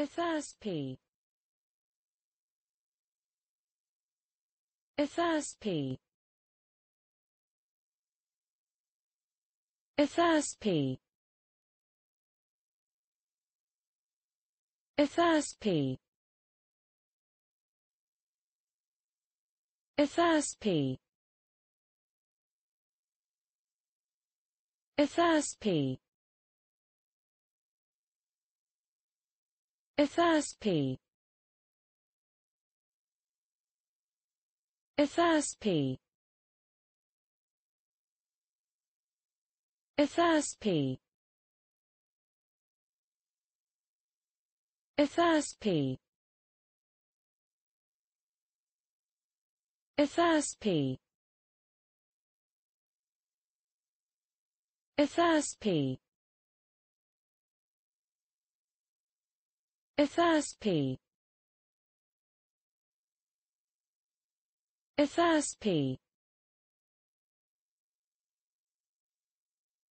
Athirst P. Athirst P. Athirst P. Athirst P. Athirst P. Athirst P. Athirst P. Athirst P. Athirst P. Athirst P. Athirst P. Athirst P. Athirst P. Athirst P.